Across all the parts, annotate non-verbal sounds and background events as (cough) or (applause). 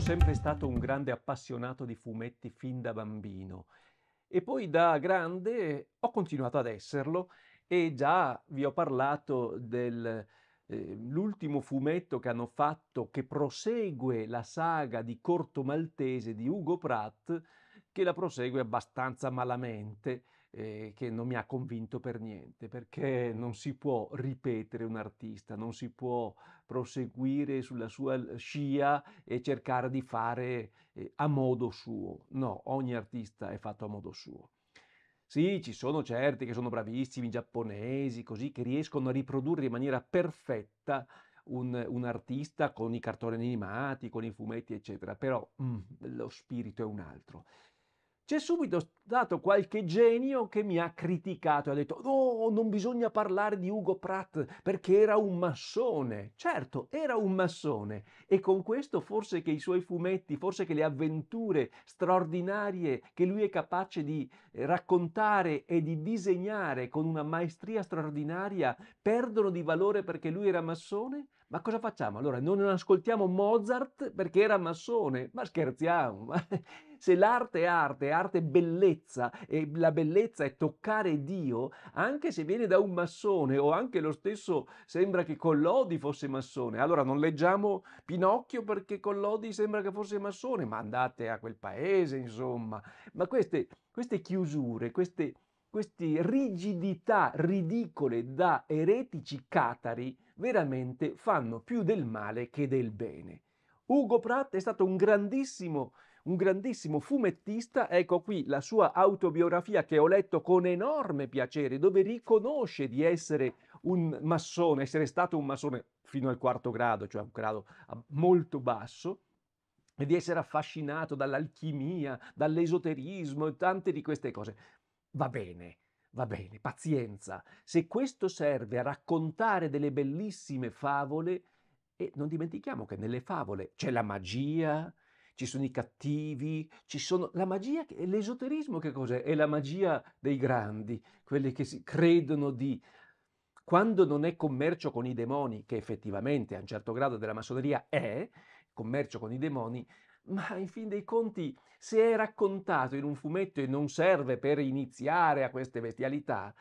sono sempre stato un grande appassionato di fumetti fin da bambino e poi da grande ho continuato ad esserlo e già vi ho parlato dell'ultimo eh, fumetto che hanno fatto che prosegue la saga di Corto Maltese di Ugo Pratt che la prosegue abbastanza malamente eh, che non mi ha convinto per niente perché non si può ripetere un artista, non si può proseguire sulla sua scia e cercare di fare eh, a modo suo. No, ogni artista è fatto a modo suo. Sì, ci sono certi che sono bravissimi, giapponesi, così, che riescono a riprodurre in maniera perfetta un, un artista con i cartoni animati, con i fumetti, eccetera, però mm, lo spirito è un altro c'è subito stato qualche genio che mi ha criticato e ha detto no, non bisogna parlare di Ugo Pratt perché era un massone. Certo, era un massone e con questo forse che i suoi fumetti, forse che le avventure straordinarie che lui è capace di eh, raccontare e di disegnare con una maestria straordinaria perdono di valore perché lui era massone? Ma cosa facciamo? Allora non ascoltiamo Mozart perché era massone? Ma scherziamo, ma se l'arte è arte, arte è bellezza e la bellezza è toccare Dio, anche se viene da un massone o anche lo stesso sembra che Collodi fosse massone, allora non leggiamo Pinocchio perché Collodi sembra che fosse massone, ma andate a quel paese, insomma. Ma queste, queste chiusure, queste, queste rigidità ridicole da eretici catari veramente fanno più del male che del bene. Ugo Pratt è stato un grandissimo un grandissimo fumettista, ecco qui la sua autobiografia che ho letto con enorme piacere, dove riconosce di essere un massone, essere stato un massone fino al quarto grado, cioè un grado molto basso, e di essere affascinato dall'alchimia, dall'esoterismo e tante di queste cose. Va bene, va bene, pazienza. Se questo serve a raccontare delle bellissime favole, e non dimentichiamo che nelle favole c'è la magia, ci sono i cattivi, ci sono la magia, l'esoterismo che cos'è? È la magia dei grandi, quelli che si credono di... Quando non è commercio con i demoni, che effettivamente a un certo grado della massoneria è, commercio con i demoni, ma in fin dei conti se è raccontato in un fumetto e non serve per iniziare a queste bestialità,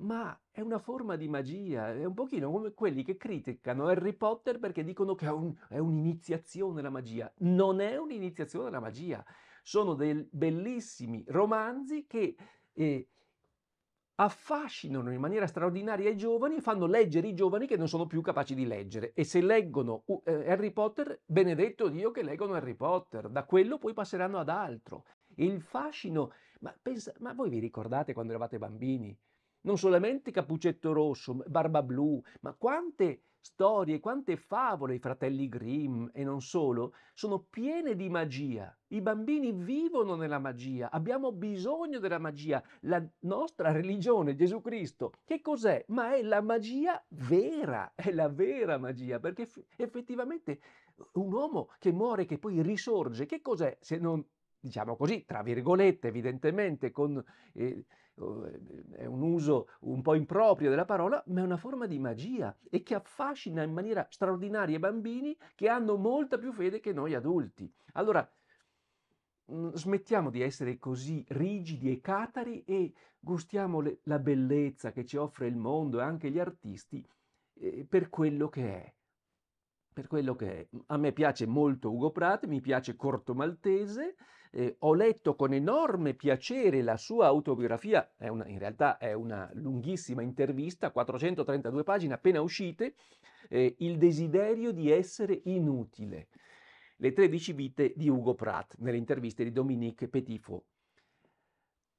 ma è una forma di magia, è un pochino come quelli che criticano Harry Potter perché dicono che è, un, è un'iniziazione la magia. Non è un'iniziazione la magia, sono dei bellissimi romanzi che eh, affascinano in maniera straordinaria i giovani e fanno leggere i giovani che non sono più capaci di leggere. E se leggono uh, eh, Harry Potter, benedetto Dio che leggono Harry Potter, da quello poi passeranno ad altro. Il fascino, ma, pensa, ma voi vi ricordate quando eravate bambini? Non solamente Capuccetto Rosso, Barba Blu, ma quante storie, quante favole i fratelli Grimm e non solo sono piene di magia. I bambini vivono nella magia, abbiamo bisogno della magia. La nostra religione, Gesù Cristo, che cos'è? Ma è la magia vera, è la vera magia, perché effettivamente un uomo che muore, che poi risorge, che cos'è se non diciamo così, tra virgolette, evidentemente, con, eh, oh, eh, è un uso un po' improprio della parola, ma è una forma di magia e che affascina in maniera straordinaria i bambini che hanno molta più fede che noi adulti. Allora, mm, smettiamo di essere così rigidi e catari e gustiamo le, la bellezza che ci offre il mondo e anche gli artisti eh, per quello che è per quello che è. A me piace molto Ugo Prate, mi piace Corto Maltese, eh, ho letto con enorme piacere la sua autobiografia, una, in realtà è una lunghissima intervista, 432 pagine appena uscite, eh, Il desiderio di essere inutile, le 13 vite di Ugo Pratt, nelle interviste di Dominique Petitfo.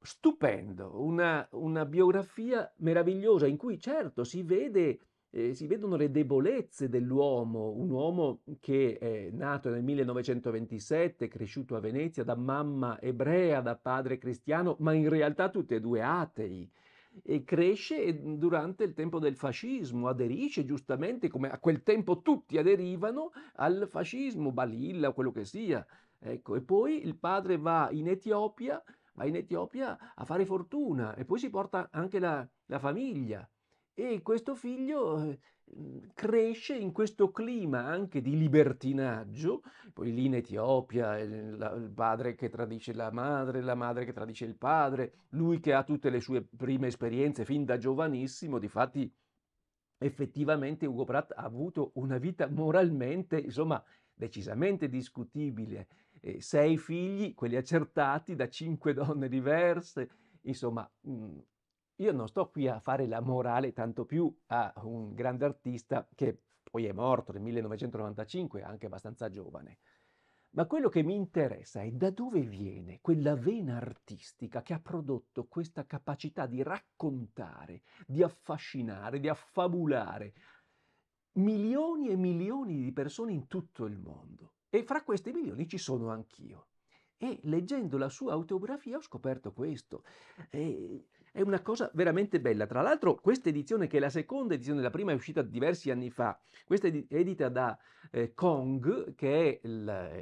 Stupendo, una, una biografia meravigliosa in cui certo si vede eh, si vedono le debolezze dell'uomo, un uomo che è eh, nato nel 1927, cresciuto a Venezia da mamma ebrea, da padre cristiano, ma in realtà tutti e due atei. E cresce eh, durante il tempo del fascismo, aderisce giustamente, come a quel tempo tutti aderivano al fascismo, Balilla, quello che sia. Ecco, e poi il padre va in Etiopia, va in Etiopia a fare fortuna e poi si porta anche la, la famiglia. E questo figlio eh, cresce in questo clima anche di libertinaggio, poi lì in Etiopia il padre che tradisce la madre, la madre che tradisce il padre, lui che ha tutte le sue prime esperienze fin da giovanissimo, difatti effettivamente Ugo Pratt ha avuto una vita moralmente, insomma, decisamente discutibile, eh, sei figli, quelli accertati da cinque donne diverse, insomma, mh, mm, io non sto qui a fare la morale, tanto più a un grande artista che poi è morto nel 1995, anche abbastanza giovane. Ma quello che mi interessa è da dove viene quella vena artistica che ha prodotto questa capacità di raccontare, di affascinare, di affabulare milioni e milioni di persone in tutto il mondo. E fra questi milioni ci sono anch'io. E leggendo la sua autobiografia ho scoperto questo. E è una cosa veramente bella. Tra l'altro questa edizione, che è la seconda edizione, la prima è uscita diversi anni fa, questa è edita da eh, Kong, che è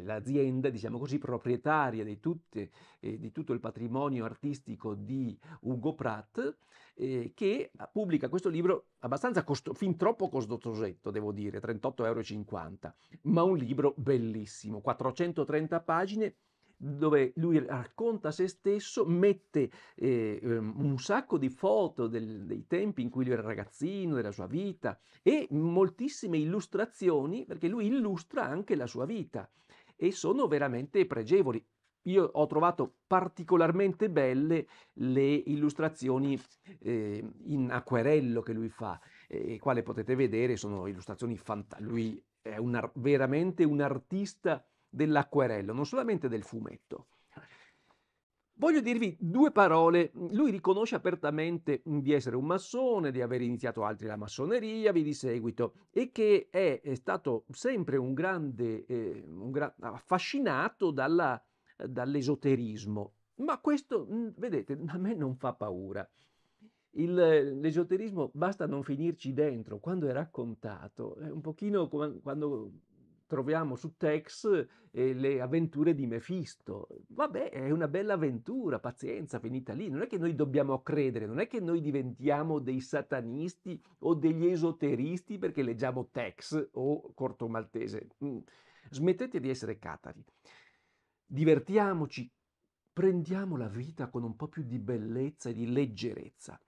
l'azienda, diciamo così, proprietaria di, tutte, eh, di, tutto il patrimonio artistico di Ugo Pratt, eh, che ah, pubblica questo libro abbastanza costo- fin troppo costosetto, devo dire, 38,50 euro, ma un libro bellissimo, 430 pagine dove lui racconta se stesso, mette eh, ehm, un sacco di foto del, dei tempi in cui lui era ragazzino, della sua vita e moltissime illustrazioni perché lui illustra anche la sua vita e sono veramente pregevoli. Io ho trovato particolarmente belle le illustrazioni eh, in acquerello che lui fa, e eh, quale potete vedere sono illustrazioni fantastiche. Lui è una, veramente un artista dell'acquerello, non solamente del fumetto. Voglio dirvi due parole. Lui riconosce apertamente di essere un massone, di aver iniziato altri la massoneria, vi di seguito, e che è, è stato sempre un grande eh, un gra- affascinato dalla, dall'esoterismo. Ma questo, vedete, a me non fa paura. Il, l'esoterismo basta non finirci dentro, quando è raccontato, è un pochino come quando troviamo su Tex eh, le avventure di Mefisto. Vabbè, è una bella avventura, pazienza, finita lì. Non è che noi dobbiamo credere, non è che noi diventiamo dei satanisti o degli esoteristi perché leggiamo Tex o Corto Maltese. Mm. Smettete di essere catari. Divertiamoci, prendiamo la vita con un po' più di bellezza e di leggerezza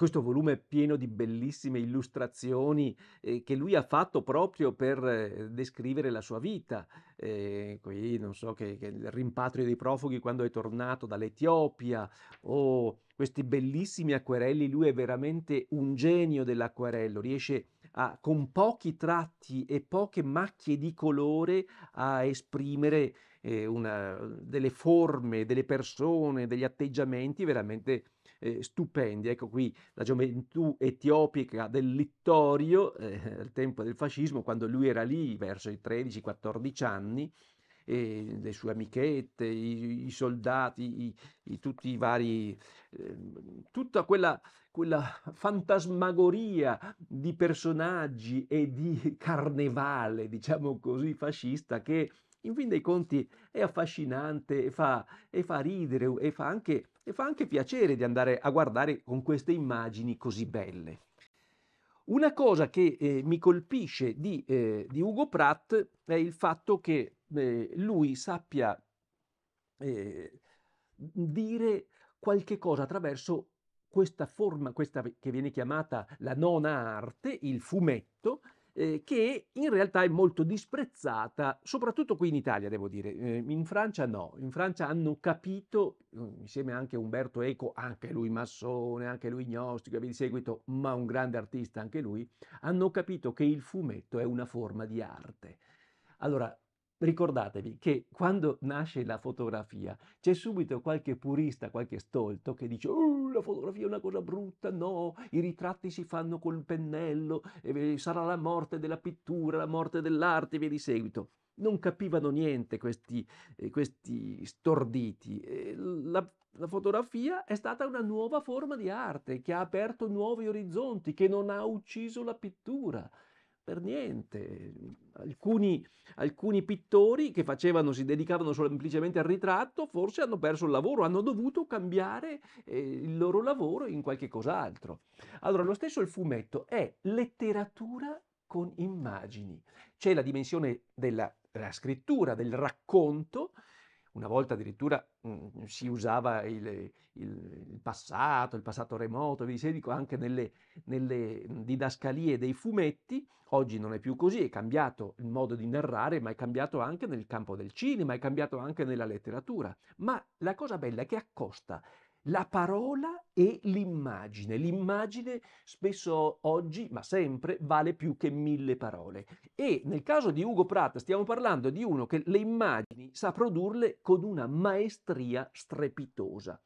questo volume pieno di bellissime illustrazioni eh, che lui ha fatto proprio per eh, descrivere la sua vita. Eh, qui non so che, che, il rimpatrio dei profughi quando è tornato dall'Etiopia o oh, questi bellissimi acquerelli, lui è veramente un genio dell'acquerello, riesce a, con pochi tratti e poche macchie di colore a esprimere eh, una, delle forme, delle persone, degli atteggiamenti veramente eh, stupendi. Ecco qui la gioventù etiopica del Littorio, eh, al tempo del fascismo, quando lui era lì verso i 13-14 anni, e le sue amichette, i, i soldati, i, i, tutti i vari, eh, tutta quella, quella, fantasmagoria di personaggi e di (laughs) carnevale, diciamo così, fascista che in fin dei conti è affascinante e fa, e fa ridere e fa, anche, e fa anche piacere di andare a guardare con queste immagini così belle. Una cosa che eh, mi colpisce di, eh, di, Ugo Pratt è il fatto che eh, lui sappia eh, dire qualche cosa attraverso questa forma, questa che viene chiamata la nona arte, il fumetto, eh, che in realtà è molto disprezzata, soprattutto qui in Italia, devo dire. Eh, in Francia no, in Francia hanno capito, mm, insieme anche Umberto Eco, anche lui massone, anche lui gnostico e via di seguito, ma un grande artista anche lui, hanno capito che il fumetto è una forma di arte. Allora, Ricordatevi che quando nasce la fotografia c'è subito qualche purista, qualche stolto che dice oh, la fotografia è una cosa brutta, no, i ritratti si fanno col pennello, eh, sarà la morte della pittura, la morte dell'arte e via di seguito. Non capivano niente questi, eh, questi storditi. la, la fotografia è stata una nuova forma di arte che ha aperto nuovi orizzonti, che non ha ucciso la pittura per niente. Alcuni, alcuni pittori che facevano, si dedicavano semplicemente al ritratto, forse hanno perso il lavoro, hanno dovuto cambiare eh, il loro lavoro in qualche cos'altro. Allora, lo stesso il fumetto è letteratura con immagini. C'è la dimensione della, della scrittura, del racconto, una volta addirittura mh, mhmm, si usava il, il, il, passato, il passato remoto, vi dico, anche nelle, nelle mhmm, didascalie dei fumetti. Oggi non è più così, è cambiato il modo di narrare, ma è cambiato anche nel campo del cinema, è cambiato anche nella letteratura. Ma la cosa bella è che accosta la parola e l'immagine. L'immagine spesso oggi, ma sempre, vale più che mille parole. E nel caso di Ugo Pratt stiamo parlando di uno che le immagini sa produrle con una maestria strepitosa.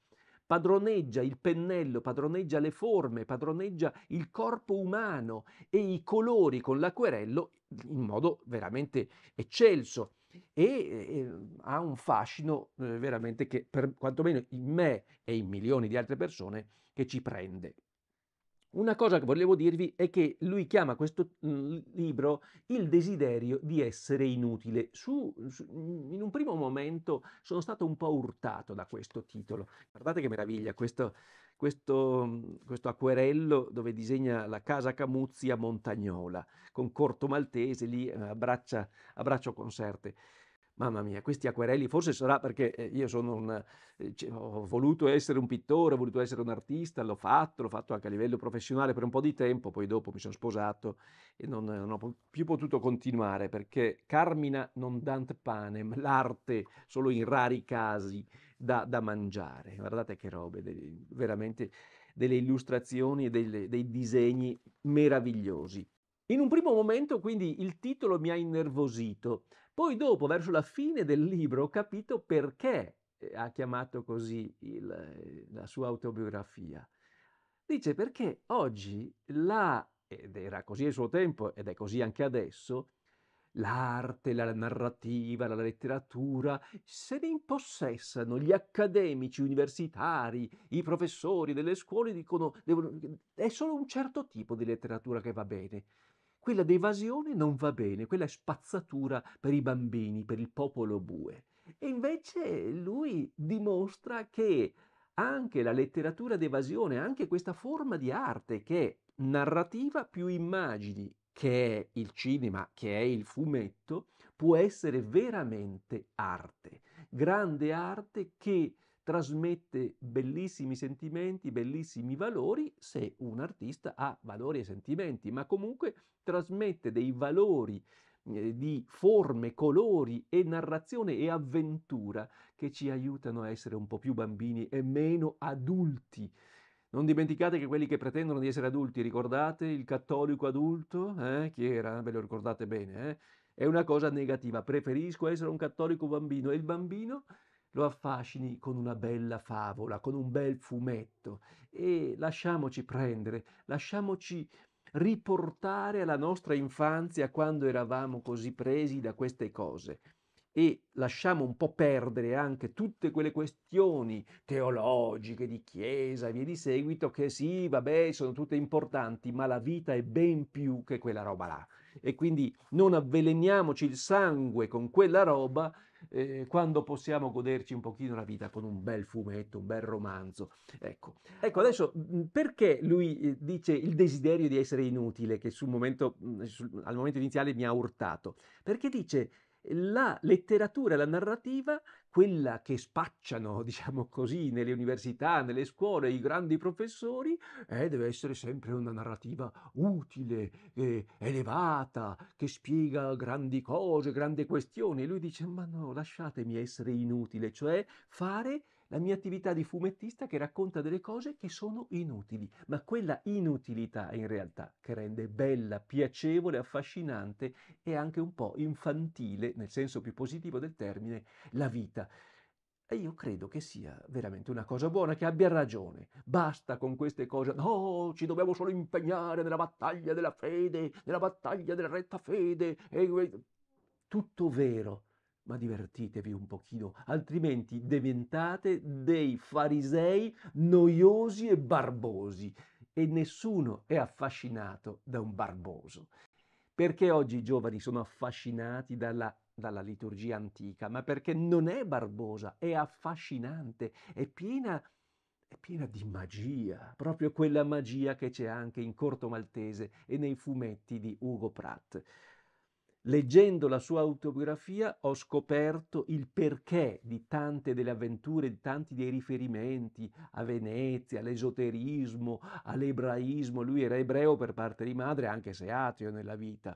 Padroneggia il pennello, padroneggia le forme, padroneggia il corpo umano e i colori con l'acquerello in modo veramente eccelso e, e ehm, ha un fascino eh, veramente che per, quantomeno in me e in milioni di altre persone che ci prende. Una cosa che volevo dirvi è che lui chiama questo mm, libro Il desiderio di essere inutile. Su, su, in un primo momento sono stato un po' urtato da questo titolo. Guardate che meraviglia questo, questo, mhmm, questo acquerello dove disegna la casa Camuzzi a Montagnola, con Corto Maltese lì eh, a, braccia, a braccio conserte. Mamma mia, questi acquerelli, forse sarà perché eh, io un, eh, cioè, ho voluto essere un pittore, ho voluto essere un artista, l'ho fatto, l'ho fatto anche a livello professionale per un po' di tempo, poi dopo mi sono sposato e non, non ho più potuto continuare perché Carmina non dant panem, l'arte solo in rari casi da, da mangiare. Guardate che robe, dei, veramente delle illustrazioni e delle, dei disegni meravigliosi. In un primo momento quindi il titolo mi ha innervosito, poi dopo verso la fine del libro ho capito perché eh, ha chiamato così il, la sua autobiografia. Dice perché oggi la, ed era così al suo tempo ed è così anche adesso, L'arte, la narrativa, la letteratura se ne impossessano gli accademici universitari, i professori delle scuole dicono devono, è solo un certo tipo di letteratura che va bene. Quella d'evasione non va bene, quella è spazzatura per i bambini, per il popolo bue. E invece lui dimostra che anche la letteratura d'evasione, anche questa forma di arte che è narrativa più immagini che è il cinema, che è il fumetto, può essere veramente arte, grande arte che trasmette bellissimi sentimenti, bellissimi valori, se un artista ha valori e sentimenti, ma comunque trasmette dei valori eh, di forme, colori e narrazione e avventura che ci aiutano a essere un po' più bambini e meno adulti non dimenticate che quelli che pretendono di essere adulti, ricordate il cattolico adulto, eh? chi era? Ve lo ricordate bene, eh? È una cosa negativa, preferisco essere un cattolico bambino e il bambino lo affascini con una bella favola, con un bel fumetto e lasciamoci prendere, lasciamoci riportare alla nostra infanzia quando eravamo così presi da queste cose e lasciamo un po' perdere anche tutte quelle questioni teologiche di chiesa e via di seguito che sì, vabbè, sono tutte importanti, ma la vita è ben più che quella roba là. E quindi non avveleniamoci il sangue con quella roba eh, quando possiamo goderci un pochino la vita con un bel fumetto, un bel romanzo. Ecco, ecco adesso perché lui eh, dice il desiderio di essere inutile che sul momento, sul, al momento iniziale mi ha urtato? Perché dice la letteratura la narrativa, quella che spacciano, (laughs) diciamo così, nelle università, nelle scuole, i grandi professori, eh, deve essere sempre una narrativa utile, eh, elevata, che spiega grandi cose, grandi questioni. E lui dice, ma no, lasciatemi essere inutile, cioè fare la mia attività di fumettista che racconta delle cose che sono inutili, ma quella inutilità è in realtà che rende bella, piacevole, affascinante e anche un po' infantile, nel senso più positivo del termine, la vita. E io credo che sia veramente una cosa buona, che abbia ragione. Basta con queste cose. No, ci dobbiamo solo impegnare nella battaglia della fede, nella battaglia della retta fede. E... Tutto vero, ma divertitevi un pochino, altrimenti diventate dei farisei noiosi e barbosi e nessuno è affascinato da un barboso. Perché oggi i giovani sono affascinati dalla, dalla liturgia antica? Ma perché non è barbosa, è affascinante, è piena è piena di magia, proprio quella magia che c'è anche in Corto Maltese e nei fumetti di Ugo Pratt. Leggendo la sua autobiografia ho scoperto il perché di tante delle avventure, di tanti dei riferimenti a Venezia, all'esoterismo, all'ebraismo. Lui era ebreo per parte di madre, anche se ateo nella vita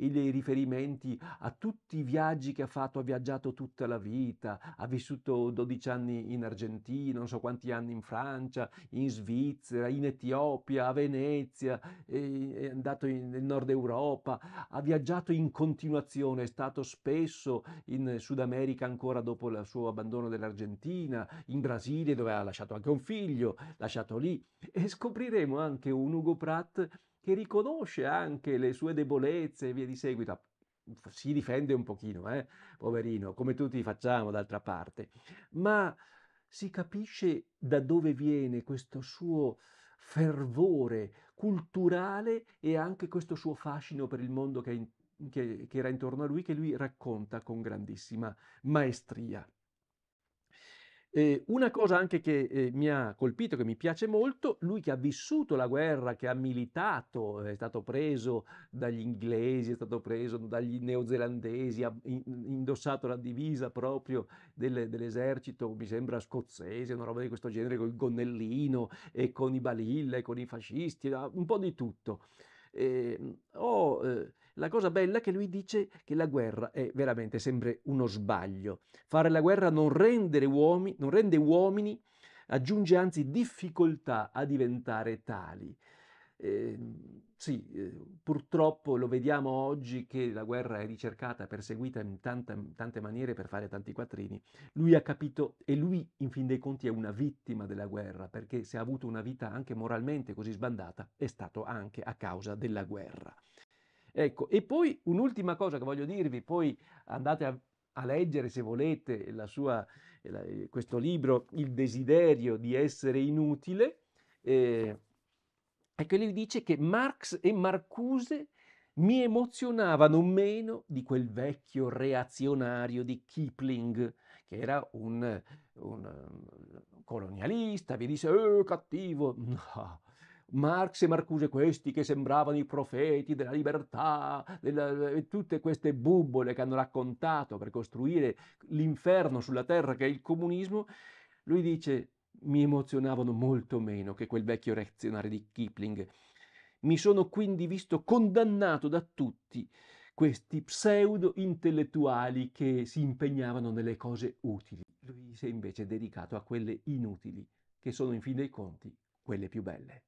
e dei riferimenti a tutti i viaggi che ha fatto, ha viaggiato tutta la vita, ha vissuto 12 anni in Argentina, non so quanti anni in Francia, in Svizzera, in Etiopia, a Venezia, è andato in, nel nord Europa, ha viaggiato in continuazione, è stato spesso in Sud America ancora dopo il suo abbandono dell'Argentina, in Brasile dove ha lasciato anche un figlio, lasciato lì e scopriremo anche un Ugo Pratt che riconosce anche le sue debolezze e via di seguito. Si difende un pochino, eh? poverino, come tutti facciamo d'altra parte, ma si capisce da dove viene questo suo fervore culturale e anche questo suo fascino per il mondo che, in, che, che era intorno a lui, che lui racconta con grandissima maestria. Eh, una cosa anche che eh, mi ha colpito, che mi piace molto, lui che ha vissuto la guerra, che ha militato, è stato preso dagli inglesi, è stato preso dagli neozelandesi, ha in, indossato la divisa proprio del, dell'esercito, mi sembra scozzese, una roba di questo genere, con il gonnellino e con i balille, con i fascisti, un po' di tutto. Eh, ho eh, la cosa bella è che lui dice che la guerra è veramente sempre uno sbaglio. Fare la guerra non, uomini, non rende uomini, aggiunge anzi difficoltà a diventare tali. Eh, sì, eh, purtroppo lo vediamo oggi che la guerra è ricercata, perseguita in tante, tante maniere per fare tanti quattrini. Lui ha capito e lui in fin dei conti è una vittima della guerra perché se ha avuto una vita anche moralmente così sbandata è stato anche a causa della guerra. Ecco, e poi un'ultima cosa che voglio dirvi, poi andate a, a leggere se volete sua, eh, la, eh, questo libro, Il desiderio di essere inutile, eh, ecco, lui dice che Marx e Marcuse mi emozionavano meno di quel vecchio reazionario di Kipling, che era un, un, un um, colonialista, vi disse, eh, cattivo. (laughs) No, Marx e Marcuse, questi che sembravano i profeti della libertà, della, tutte queste bubbole che hanno raccontato per costruire l'inferno sulla terra che è il comunismo, lui dice mi emozionavano molto meno che quel vecchio reazionario di Kipling. Mi sono quindi visto condannato da tutti questi pseudo-intellettuali che si impegnavano nelle cose utili. Lui si è invece dedicato a quelle inutili, che sono in fin dei conti quelle più belle.